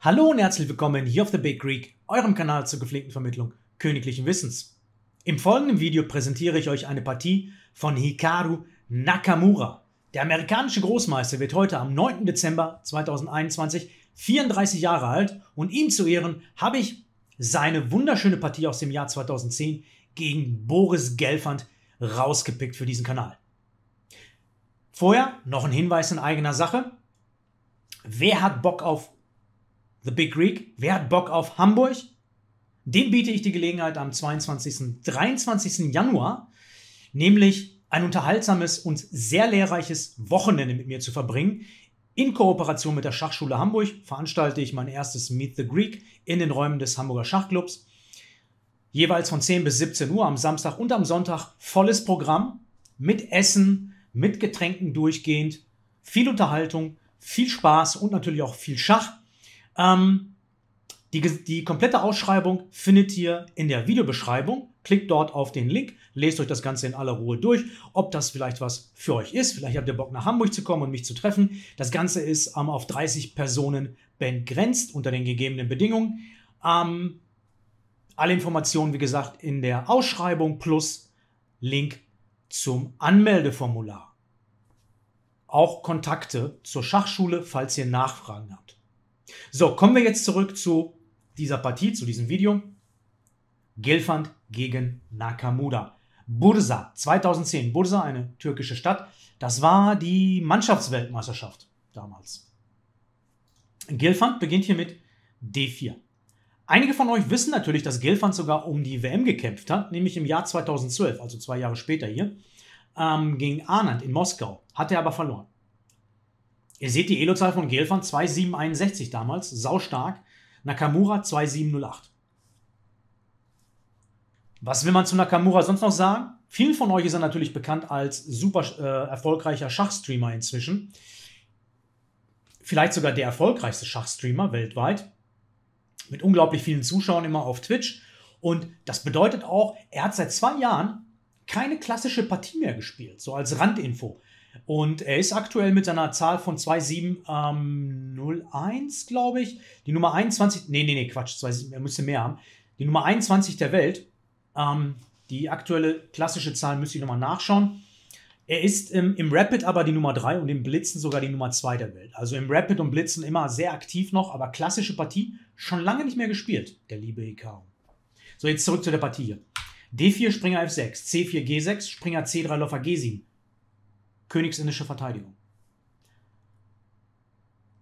Hallo und herzlich willkommen hier auf The Big Greek, eurem Kanal zur gepflegten Vermittlung königlichen Wissens. Im folgenden Video präsentiere ich euch eine Partie von Hikaru Nakamura. Der amerikanische Großmeister wird heute am 9. Dezember 2021 34 Jahre alt und ihm zu Ehren habe ich seine wunderschöne Partie aus dem Jahr 2010 gegen Boris Gelfand rausgepickt für diesen Kanal. Vorher noch ein Hinweis in eigener Sache. Wer hat Bock auf The Big Greek, wer hat Bock auf Hamburg? Dem biete ich die Gelegenheit am 22. 23. Januar, nämlich ein unterhaltsames und sehr lehrreiches Wochenende mit mir zu verbringen. In Kooperation mit der Schachschule Hamburg veranstalte ich mein erstes Meet the Greek in den Räumen des Hamburger Schachclubs. Jeweils von 10 bis 17 Uhr am Samstag und am Sonntag volles Programm mit Essen, mit Getränken durchgehend, viel Unterhaltung, viel Spaß und natürlich auch viel Schach. Ähm, die, die komplette Ausschreibung findet ihr in der Videobeschreibung. Klickt dort auf den Link, lest euch das Ganze in aller Ruhe durch, ob das vielleicht was für euch ist. Vielleicht habt ihr Bock, nach Hamburg zu kommen und mich zu treffen. Das Ganze ist ähm, auf 30 Personen begrenzt unter den gegebenen Bedingungen. Ähm, alle Informationen, wie gesagt, in der Ausschreibung plus Link zum Anmeldeformular. Auch Kontakte zur Schachschule, falls ihr Nachfragen habt. So, kommen wir jetzt zurück zu dieser Partie, zu diesem Video. Gelfand gegen Nakamura. Bursa 2010. Bursa, eine türkische Stadt. Das war die Mannschaftsweltmeisterschaft damals. Gelfand beginnt hier mit D4. Einige von euch wissen natürlich, dass Gelfand sogar um die WM gekämpft hat, nämlich im Jahr 2012, also zwei Jahre später hier, ähm, gegen Arnand in Moskau. Hat er aber verloren. Ihr seht die Elo-Zahl von Gelfand 2761 damals, saustark. Nakamura 2708. Was will man zu Nakamura sonst noch sagen? Vielen von euch ist er natürlich bekannt als super äh, erfolgreicher Schachstreamer inzwischen. Vielleicht sogar der erfolgreichste Schachstreamer weltweit. Mit unglaublich vielen Zuschauern immer auf Twitch. Und das bedeutet auch, er hat seit zwei Jahren keine klassische Partie mehr gespielt, so als Randinfo. Und er ist aktuell mit seiner Zahl von 2701, ähm, glaube ich, die Nummer 21, nee, nee, nee, Quatsch, 27, er müsste mehr haben, die Nummer 21 der Welt. Ähm, die aktuelle klassische Zahl müsste ich nochmal nachschauen. Er ist im, im, Rapid aber die Nummer 3 und im Blitzen sogar die Nummer 2 der Welt. Also im Rapid und Blitzen immer sehr aktiv noch, aber klassische Partie schon lange nicht mehr gespielt, der liebe EKO. So, jetzt zurück zu der Partie hier. D4 Springer F6, C4 G6, Springer C3 Läufer G7 königsindische Verteidigung.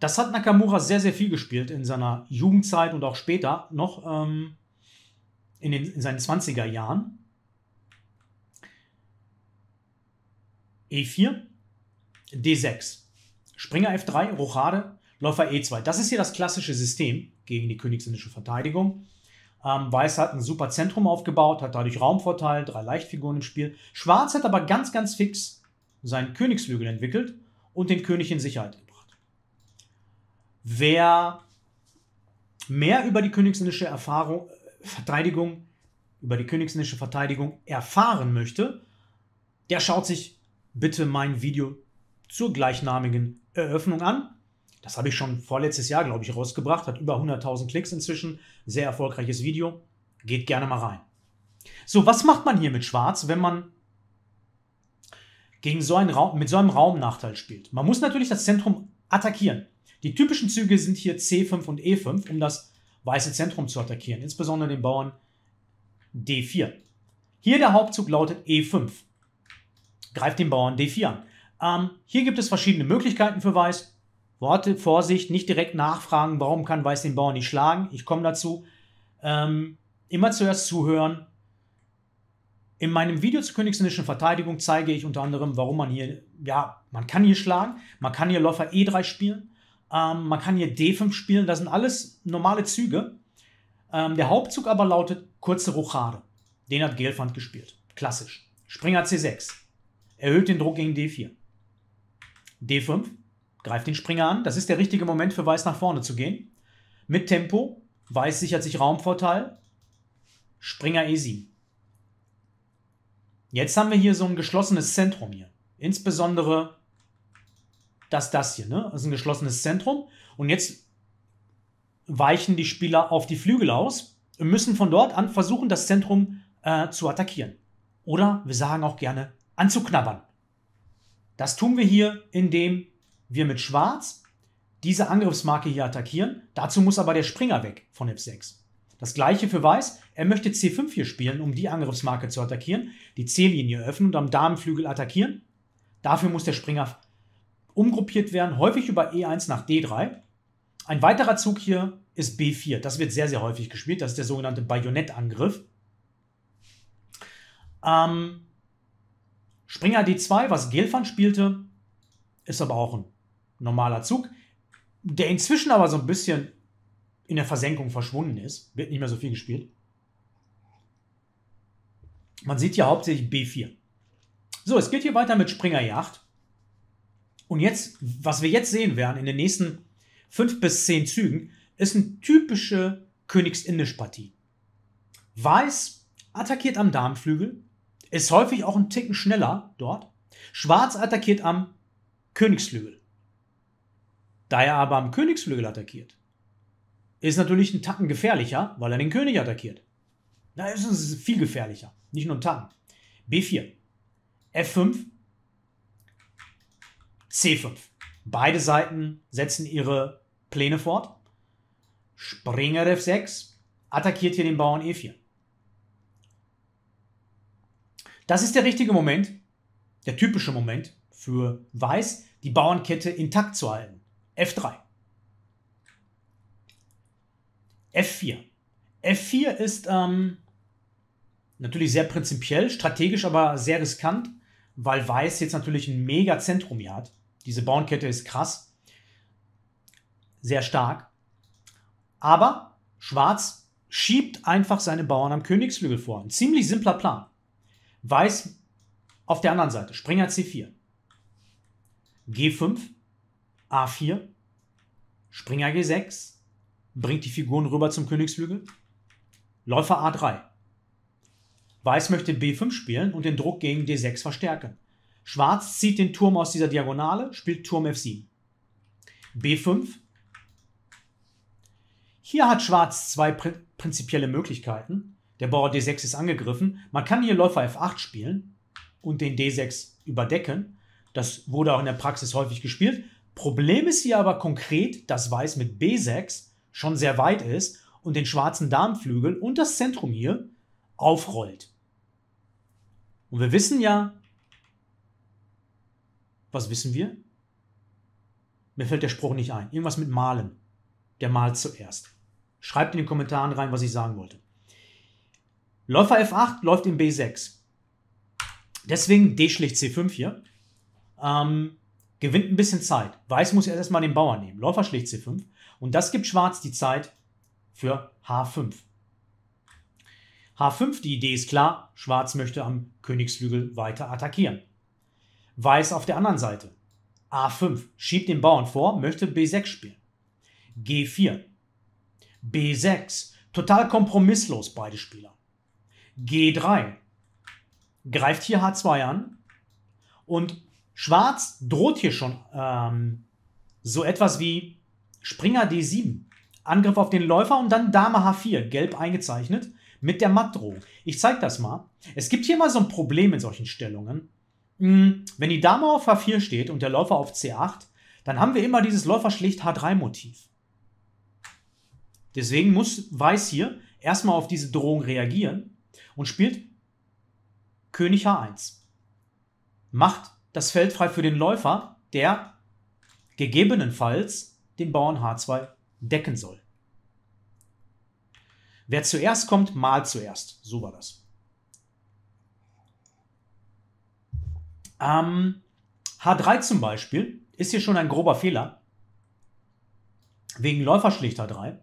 Das hat Nakamura sehr, sehr viel gespielt in seiner Jugendzeit und auch später noch ähm, in, den, in seinen 20er Jahren. E4, D6. Springer F3, Rochade, Läufer E2. Das ist hier das klassische System gegen die königsindische Verteidigung. Ähm, Weiß hat ein super Zentrum aufgebaut, hat dadurch Raumvorteil, drei Leichtfiguren im Spiel. Schwarz hat aber ganz, ganz fix seinen Königsflügel entwickelt und den König in Sicherheit gebracht. Wer mehr über die königsindische Erfahrung, äh, Verteidigung, über die königsindische Verteidigung erfahren möchte, der schaut sich bitte mein Video zur gleichnamigen Eröffnung an. Das habe ich schon vorletztes Jahr, glaube ich, rausgebracht. Hat über 100.000 Klicks inzwischen. Sehr erfolgreiches Video. Geht gerne mal rein. So, was macht man hier mit Schwarz, wenn man gegen so einen Raum, mit so einem Raumnachteil spielt. Man muss natürlich das Zentrum attackieren. Die typischen Züge sind hier C5 und E5, um das weiße Zentrum zu attackieren, insbesondere den Bauern D4. Hier der Hauptzug lautet E5. Greift den Bauern D4 an. Ähm, hier gibt es verschiedene Möglichkeiten für Weiß. Worte, Vorsicht, nicht direkt nachfragen, warum kann Weiß den Bauern nicht schlagen. Ich komme dazu. Ähm, immer zuerst zuhören, in meinem Video zur königsländischen Verteidigung zeige ich unter anderem, warum man hier, ja, man kann hier schlagen, man kann hier Läufer E3 spielen, ähm, man kann hier D5 spielen, das sind alles normale Züge. Ähm, der Hauptzug aber lautet kurze Rochade. Den hat Gelfand gespielt. Klassisch. Springer C6. Erhöht den Druck gegen D4. D5. Greift den Springer an. Das ist der richtige Moment für Weiß nach vorne zu gehen. Mit Tempo. Weiß sichert sich Raumvorteil. Springer E7. Jetzt haben wir hier so ein geschlossenes Zentrum hier. Insbesondere das, das hier, ne? Das ist ein geschlossenes Zentrum. Und jetzt weichen die Spieler auf die Flügel aus und müssen von dort an versuchen, das Zentrum äh, zu attackieren. Oder wir sagen auch gerne anzuknabbern. Das tun wir hier, indem wir mit Schwarz diese Angriffsmarke hier attackieren. Dazu muss aber der Springer weg von F6. Das gleiche für Weiß. Er möchte C5 hier spielen, um die Angriffsmarke zu attackieren, die C-Linie öffnen und am Damenflügel attackieren. Dafür muss der Springer umgruppiert werden, häufig über E1 nach D3. Ein weiterer Zug hier ist B4. Das wird sehr, sehr häufig gespielt. Das ist der sogenannte Bajonettangriff. Ähm, Springer D2, was Gelfand spielte, ist aber auch ein normaler Zug, der inzwischen aber so ein bisschen in der Versenkung verschwunden ist. Wird nicht mehr so viel gespielt. Man sieht hier hauptsächlich B4. So, es geht hier weiter mit Springerjagd. Und jetzt, was wir jetzt sehen werden in den nächsten fünf bis zehn Zügen, ist eine typische Königsindisch-Partie. Weiß attackiert am Darmflügel, ist häufig auch ein Ticken schneller dort. Schwarz attackiert am Königsflügel. Da er aber am Königsflügel attackiert, ist natürlich ein Tacken gefährlicher, weil er den König attackiert. Da ist es viel gefährlicher. Nicht nur ein Tacken. B4. F5. C5. Beide Seiten setzen ihre Pläne fort. Springer F6 attackiert hier den Bauern E4. Das ist der richtige Moment, der typische Moment für Weiß, die Bauernkette intakt zu halten. F3. F4. F4 ist ähm, natürlich sehr prinzipiell, strategisch aber sehr riskant, weil Weiß jetzt natürlich ein mega Zentrum hier hat. Diese Bauernkette ist krass, sehr stark. Aber Schwarz schiebt einfach seine Bauern am Königsflügel vor. Ein ziemlich simpler Plan. Weiß auf der anderen Seite, Springer C4, G5, A4, Springer G6, bringt die Figuren rüber zum Königsflügel. Läufer A3. Weiß möchte B5 spielen und den Druck gegen D6 verstärken. Schwarz zieht den Turm aus dieser Diagonale, spielt Turm F7. B5. Hier hat Schwarz zwei prin prinzipielle Möglichkeiten. Der Bauer D6 ist angegriffen. Man kann hier Läufer F8 spielen und den D6 überdecken. Das wurde auch in der Praxis häufig gespielt. Problem ist hier aber konkret, dass Weiß mit B6 schon sehr weit ist und den schwarzen Darmflügel und das Zentrum hier aufrollt. Und wir wissen ja, was wissen wir? Mir fällt der Spruch nicht ein. Irgendwas mit malen. Der malt zuerst. Schreibt in den Kommentaren rein, was ich sagen wollte. Läufer F8 läuft in B6. Deswegen D schlicht C5 hier. Ähm, gewinnt ein bisschen Zeit. Weiß muss erst mal den Bauern nehmen. Läufer schlicht C5. Und das gibt Schwarz die Zeit für H5. H5, die Idee ist klar, Schwarz möchte am Königsflügel weiter attackieren. Weiß auf der anderen Seite. A5 schiebt den Bauern vor, möchte B6 spielen. G4. B6. Total kompromisslos beide Spieler. G3. Greift hier H2 an. Und Schwarz droht hier schon ähm, so etwas wie Springer D7. Angriff auf den Läufer und dann Dame H4, gelb eingezeichnet, mit der Mattdrohung. Ich zeig das mal. Es gibt hier mal so ein Problem in solchen Stellungen. Hm, wenn die Dame auf H4 steht und der Läufer auf C8, dann haben wir immer dieses Läufer schlicht H3-Motiv. Deswegen muss Weiß hier erstmal auf diese Drohung reagieren und spielt König H1. Macht das Feld frei für den Läufer, der gegebenenfalls den Bauern H2 decken soll. Wer zuerst kommt, malt zuerst. So war das. Ähm, H3 zum Beispiel ist hier schon ein grober Fehler. Wegen Läufer schlicht H3,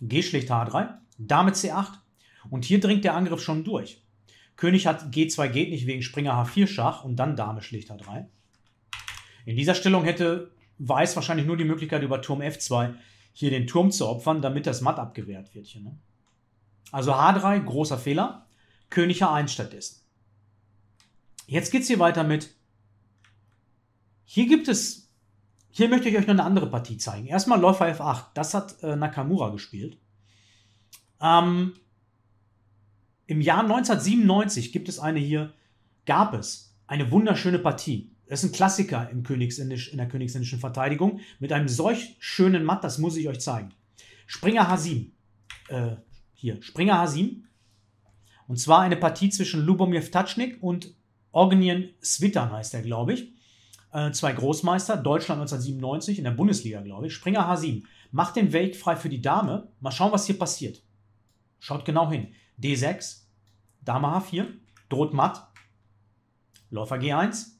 G schlicht H3, Dame C8. Und hier dringt der Angriff schon durch. König hat G2 geht nicht wegen Springer H4 Schach und dann Dame schlicht H3. In dieser Stellung hätte weiß wahrscheinlich nur die Möglichkeit über Turm F2 hier den Turm zu opfern, damit das Matt abgewehrt wird hier. Ne? Also H3, großer Fehler. König H1 stattdessen. Jetzt geht es hier weiter mit. Hier gibt es. Hier möchte ich euch noch eine andere Partie zeigen. Erstmal Läufer F8. Das hat äh, Nakamura gespielt. Ähm, Im Jahr 1997 gibt es eine hier. Gab es eine wunderschöne Partie. Das ist ein Klassiker im Königsindisch, in der königsindischen Verteidigung. Mit einem solch schönen Matt, das muss ich euch zeigen. Springer Hasim. Äh, hier, Springer Hasim. Und zwar eine Partie zwischen Lubomir Tatschnik und Orgenien Switan heißt er, glaube ich. Äh, zwei Großmeister, Deutschland 1997 in der Bundesliga, glaube ich. Springer Hasim macht den Weg frei für die Dame. Mal schauen, was hier passiert. Schaut genau hin. D6, Dame H4, droht matt. Läufer G1,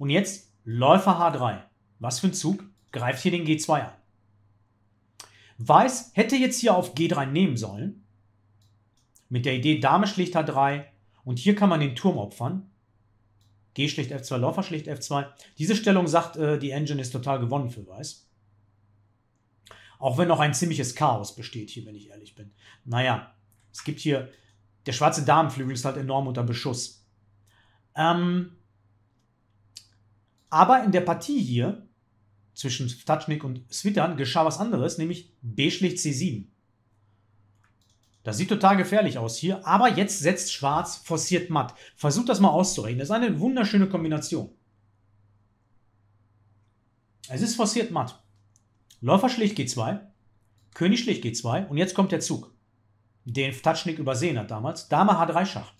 und jetzt Läufer H3. Was für ein Zug? Greift hier den G2 an. Weiß hätte jetzt hier auf G3 nehmen sollen. Mit der Idee Dame schlicht H3. Und hier kann man den Turm opfern. G schlicht F2, Läufer schlicht F2. Diese Stellung sagt, äh, die Engine ist total gewonnen für Weiß. Auch wenn noch ein ziemliches Chaos besteht hier, wenn ich ehrlich bin. Naja, es gibt hier. Der schwarze Damenflügel ist halt enorm unter Beschuss. Ähm, aber in der Partie hier zwischen Statschnik und Svitan geschah was anderes, nämlich B schlägt C7. Das sieht total gefährlich aus hier, aber jetzt setzt Schwarz forciert matt. Versucht das mal auszurechnen. Das ist eine wunderschöne Kombination. Es ist forciert matt. Läufer schlägt G2, König schlägt G2 und jetzt kommt der Zug, den Statschnik übersehen hat damals. Dame H3 Schach.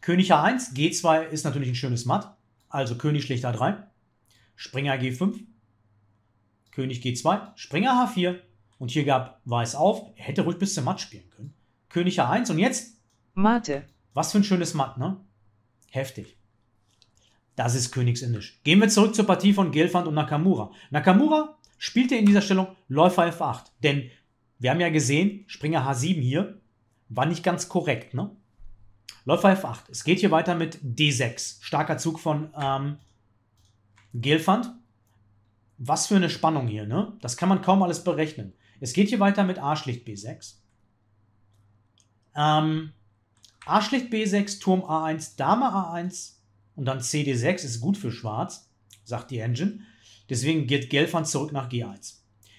König H1, G2 ist natürlich ein schönes Matt. Also König schlägt A3, Springer G5, König G2, Springer H4. Und hier gab Weiß auf, er hätte ruhig bis zum Matt spielen können. König a 1 und jetzt? Mate. Was für ein schönes Matt, ne? Heftig. Das ist Königsindisch. Gehen wir zurück zur Partie von Gelfand und Nakamura. Nakamura spielte in dieser Stellung Läufer F8, denn wir haben ja gesehen, Springer H7 hier war nicht ganz korrekt, ne? Läufer F8. Es geht hier weiter mit D6. Starker Zug von ähm, Gelfand. Was für eine Spannung hier, ne? Das kann man kaum alles berechnen. Es geht hier weiter mit A schlicht B6. Ähm, A schlicht B6, Turm A1, Dame A1 und dann CD6 ist gut für Schwarz, sagt die Engine. Deswegen geht Gelfand zurück nach G1.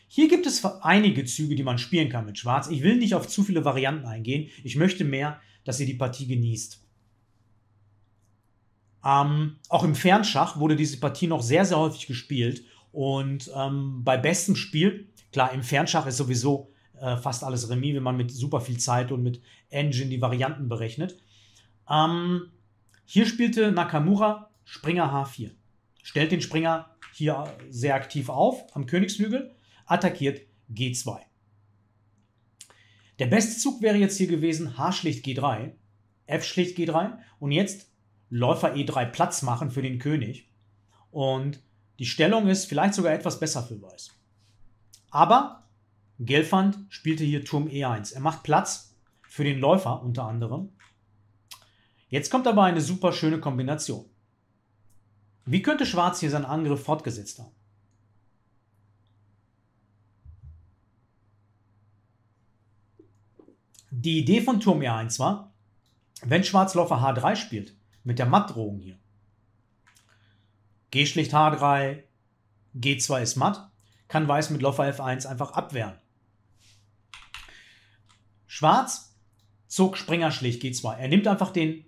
Hier gibt es einige Züge, die man spielen kann mit Schwarz. Ich will nicht auf zu viele Varianten eingehen. Ich möchte mehr dass ihr die Partie genießt. Ähm, auch im Fernschach wurde diese Partie noch sehr, sehr häufig gespielt. Und ähm, bei bestem Spiel, klar, im Fernschach ist sowieso äh, fast alles Remis, wenn man mit super viel Zeit und mit Engine die Varianten berechnet. Ähm, hier spielte Nakamura Springer H4. Stellt den Springer hier sehr aktiv auf am Königshügel, attackiert G2. Der beste Zug wäre jetzt hier gewesen H schlicht G3, F schlicht G3 und jetzt Läufer E3 Platz machen für den König. Und die Stellung ist vielleicht sogar etwas besser für Weiß. Aber Gelfand spielte hier Turm E1. Er macht Platz für den Läufer unter anderem. Jetzt kommt aber eine super schöne Kombination. Wie könnte Schwarz hier seinen Angriff fortgesetzt haben? Die Idee von Turm E1 war, wenn Schwarzläufer H3 spielt, mit der Mattdrohung hier, G schlicht H3, G2 ist matt, kann Weiß mit Läufer F1 einfach abwehren. Schwarz zog Springer schlicht G2. Er nimmt einfach den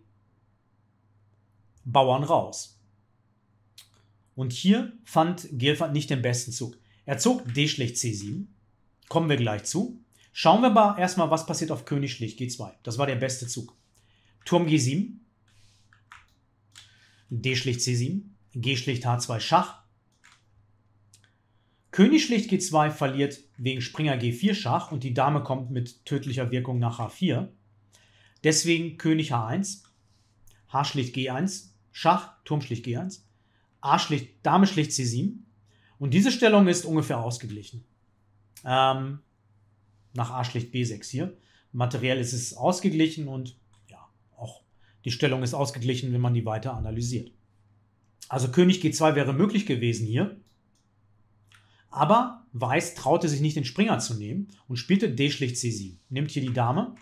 Bauern raus. Und hier fand Gelfand nicht den besten Zug. Er zog D schlicht C7. Kommen wir gleich zu. Schauen wir mal erstmal, was passiert auf König schlicht G2. Das war der beste Zug. Turm G7, D schlicht C7, G schlicht H2 Schach. König schlicht G2 verliert wegen Springer G4 Schach und die Dame kommt mit tödlicher Wirkung nach H4. Deswegen König H1, H schlicht G1 Schach, Turm schlicht G1, A schlicht, Dame schlicht C7. Und diese Stellung ist ungefähr ausgeglichen. Ähm, nach A-Schlicht B6 hier. Materiell ist es ausgeglichen und ja, auch die Stellung ist ausgeglichen, wenn man die weiter analysiert. Also König G2 wäre möglich gewesen hier. Aber Weiß traute sich nicht den Springer zu nehmen und spielte D-Schlicht C7. Nimmt hier die Dame.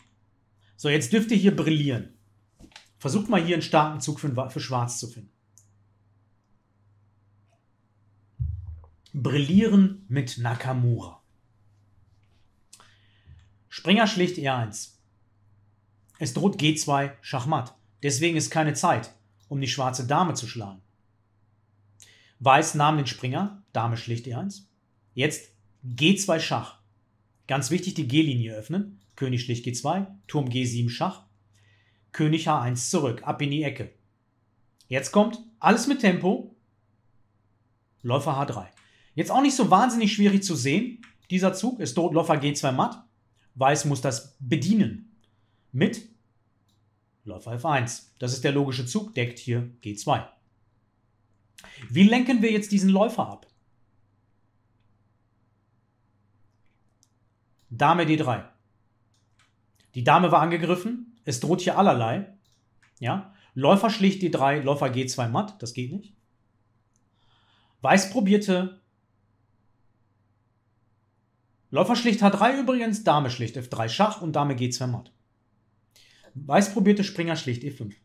So, jetzt dürft ihr hier brillieren. Versucht mal hier einen starken Zug für, für Schwarz zu finden. Brillieren mit Nakamura. Springer schlicht E1. Es droht G2 Schachmatt. Deswegen ist keine Zeit, um die schwarze Dame zu schlagen. Weiß nahm den Springer, Dame schlicht E1. Jetzt G2 Schach. Ganz wichtig, die G-Linie öffnen. König schlicht G2, Turm G7 Schach. König H1 zurück, ab in die Ecke. Jetzt kommt alles mit Tempo. Läufer H3. Jetzt auch nicht so wahnsinnig schwierig zu sehen, dieser Zug. Es droht Läufer G2 matt. Weiß muss das bedienen. Mit Läufer F1. Das ist der logische Zug, deckt hier G2. Wie lenken wir jetzt diesen Läufer ab? Dame D3. Die Dame war angegriffen. Es droht hier allerlei. Ja? Läufer schlicht D3, Läufer G2 matt. Das geht nicht. Weiß probierte Läufer schlicht H3 übrigens, Dame schlicht F3 Schach und Dame G2 Matt. Weiß probierte Springer schlicht E5.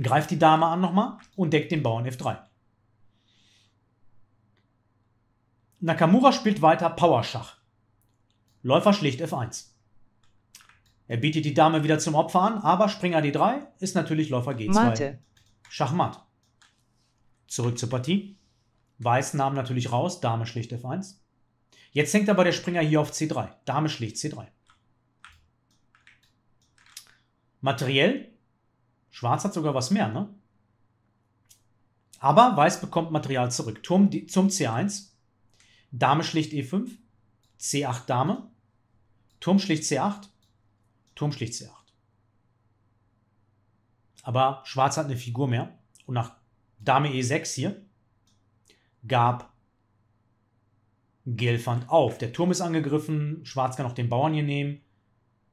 Greift die Dame an nochmal und deckt den Bauern F3. Nakamura spielt weiter Powerschach. Läufer schlicht F1. Er bietet die Dame wieder zum Opfer an, aber Springer D3 ist natürlich Läufer G2. Mate. Schachmatt. Zurück zur Partie. Weiß nahm natürlich raus, Dame schlicht F1. Jetzt hängt aber der Springer hier auf C3. Dame schlägt C3. Materiell, Schwarz hat sogar was mehr, ne? Aber Weiß bekommt Material zurück. Turm zum C1, Dame schlägt E5, C8 Dame, Turm schlägt C8, Turm schlägt C8. Aber Schwarz hat eine Figur mehr. Und nach Dame E6 hier gab Gelfand auf. Der Turm ist angegriffen, Schwarz kann auch den Bauern hier nehmen.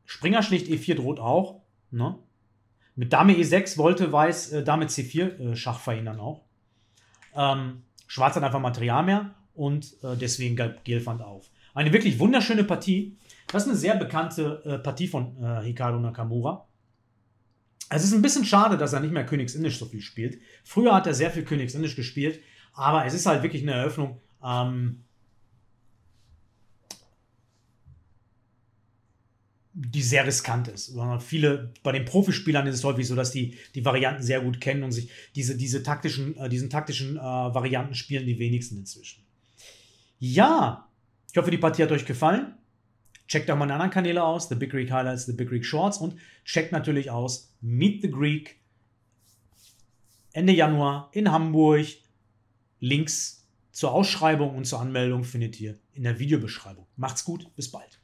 Springer schlicht E4 droht auch. Ne? Mit Dame E6 wollte Weiß äh, Dame C4 äh, Schach verhindern auch. Ähm, Schwarz hat einfach Material mehr und äh, deswegen gab Gelfand auf. Eine wirklich wunderschöne Partie. Das ist eine sehr bekannte äh, Partie von Hikaru äh, Nakamura. Es ist ein bisschen schade, dass er nicht mehr Königsindisch so viel spielt. Früher hat er sehr viel Königsindisch gespielt, aber es ist halt wirklich eine Eröffnung. Ähm, die sehr riskant ist. Sondern viele, bei den Profispielern ist es häufig so, dass die die Varianten sehr gut kennen und sich diese, diese taktischen, äh, diesen taktischen äh, Varianten spielen die wenigsten inzwischen. Ja, ich hoffe, die Partie hat euch gefallen. Checkt auch meine anderen Kanäle aus, The Big Greek Highlights, The Big Greek Shorts und checkt natürlich aus Meet the Greek Ende Januar in Hamburg. Links zur Ausschreibung und zur Anmeldung findet ihr in der Videobeschreibung. Macht's gut, bis bald.